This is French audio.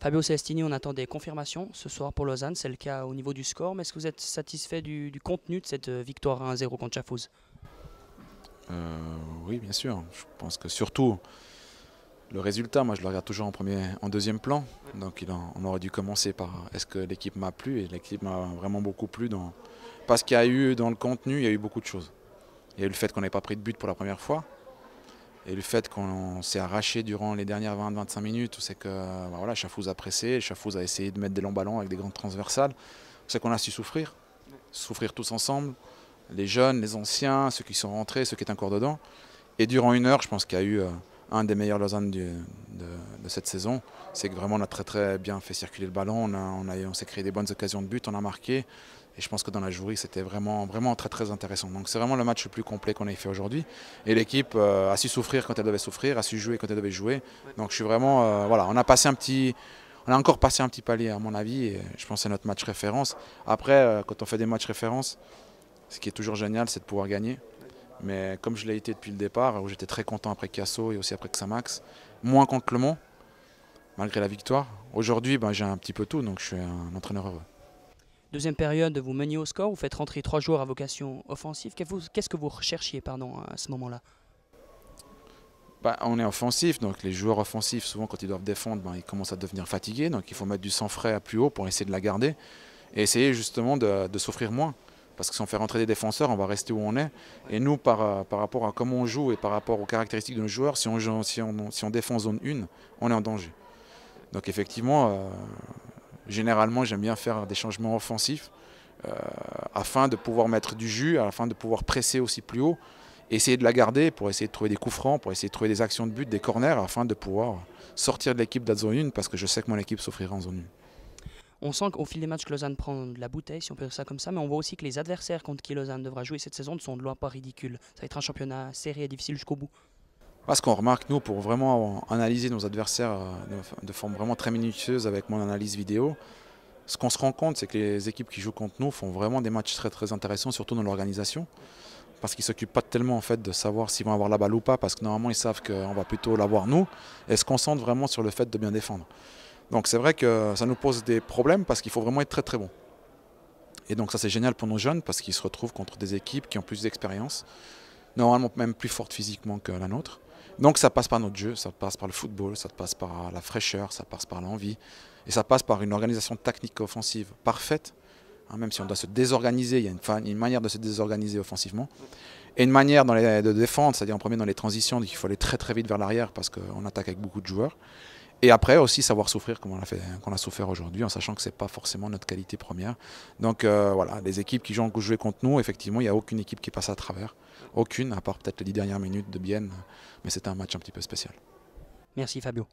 Fabio Celestini, on attend des confirmations ce soir pour Lausanne, c'est le cas au niveau du score, mais est-ce que vous êtes satisfait du, contenu de cette euh, victoire 1-0 contre Chafouz euh, Oui, bien sûr. Je pense que surtout le résultat, moi je le regarde toujours en, premier, en deuxième plan. Donc on aurait dû commencer par est-ce que l'équipe m'a plu et l'équipe m'a vraiment beaucoup plu. Dans, parce qu'il y a eu dans le contenu, il y a eu beaucoup de choses. Il y a eu le fait qu'on n'ait pas pris de but pour la première fois. Et le fait qu'on s'est arraché durant les dernières 20-25 minutes, c'est que bah voilà, Chafouz a pressé, Chafouz a essayé de mettre des longs ballons avec des grandes transversales, c'est qu'on a su souffrir, souffrir tous ensemble, les jeunes, les anciens, ceux qui sont rentrés, ceux qui étaient encore dedans. Et durant une heure, je pense qu'il y a eu euh, un des meilleurs Lausanne de, cette saison. C'est que vraiment on a très très bien fait circuler le ballon, on, a, on, on s'est créé des bonnes occasions de but, on a marqué. Et je pense que dans la jouerie, c'était vraiment, vraiment très, très intéressant. Donc c'est vraiment le match le plus complet qu'on ait fait aujourd'hui. Et l'équipe euh, a su souffrir quand elle devait souffrir, a su jouer quand elle devait jouer. Donc je suis vraiment, euh, voilà, on a passé un petit, on a encore passé un petit palier à mon avis. Et je pense que c'est notre match référence. Après, euh, quand on fait des matchs référence, ce qui est toujours génial, c'est de pouvoir gagner. Mais comme je l'ai été depuis le départ, où j'étais très content après Casso et aussi après Xamax, moins contre Le malgré la victoire. Aujourd'hui, ben, j'ai un petit peu tout, donc je suis un entraîneur heureux. Deuxième période, vous meniez au score, vous faites rentrer trois joueurs à vocation offensive. Qu'est-ce que vous recherchiez pardon, à ce moment-là bah, on est offensif, donc les joueurs offensifs, souvent quand ils doivent défendre, ben, ils commencent à devenir fatigués. Donc il faut mettre du sang frais à plus haut pour essayer de la garder et essayer justement de, souffrir moins. Parce que si on fait rentrer des défenseurs, on va rester où on est. Et nous, par, par rapport à comment on joue et par rapport aux caractéristiques de nos joueurs, si on, défend zone 1, on est en danger. Donc effectivement, euh, généralement, j'aime bien faire des changements offensifs euh, afin de pouvoir mettre du jus, afin de pouvoir presser aussi plus haut, essayer de la garder pour essayer de trouver des coups francs, pour essayer de trouver des actions de but, des corners, afin de pouvoir sortir de l'équipe de zone 1 parce que je sais que mon équipe s'offrira en zone 1. On sent qu'au fil des matchs que Lausanne prend de la bouteille, si on peut dire ça comme ça, mais on voit aussi que les adversaires contre qui Lausanne devra jouer cette saison ne sont de loin pas ridicules. Ça va être un championnat serré et difficile jusqu'au bout ce qu'on remarque, nous, pour vraiment analyser nos adversaires euh, de forme vraiment très minutieuse avec mon analyse vidéo, ce qu'on se rend compte, c'est que les équipes qui jouent contre nous font vraiment des matchs très, très intéressants, surtout dans l'organisation, parce qu'ils ne s'occupent pas tellement en fait, de savoir s'ils vont avoir la balle ou pas, parce que normalement, ils savent qu'on va plutôt l'avoir nous, et se concentrent vraiment sur le fait de bien défendre. Donc c'est vrai que ça nous pose des problèmes, parce qu'il faut vraiment être très, très bon. Et donc ça, c'est génial pour nos jeunes, parce qu'ils se retrouvent contre des équipes qui ont plus d'expérience, normalement même plus fortes physiquement que la nôtre. Donc ça passe par notre jeu, ça passe par le football, ça passe par la fraîcheur, ça passe par l'envie, et ça passe par une organisation technique offensive parfaite, hein, même si on doit se désorganiser, il y a une, manière de se désorganiser offensivement, et une manière de défendre, c'est-à-dire en premier dans les transitions, il faut aller très très vite vers l'arrière parce qu'on attaque avec beaucoup de joueurs et après aussi savoir souffrir comme on a, fait, qu'on a souffert aujourd'hui, en sachant que ce n'est pas forcément notre qualité première. Donc euh, voilà, les équipes qui jouent, joué contre nous, effectivement, il n'y a aucune équipe qui passe à travers. Aucune, à part peut-être les dix dernières minutes de Bienne. Mais c'était un match un petit peu spécial. Merci Fabio.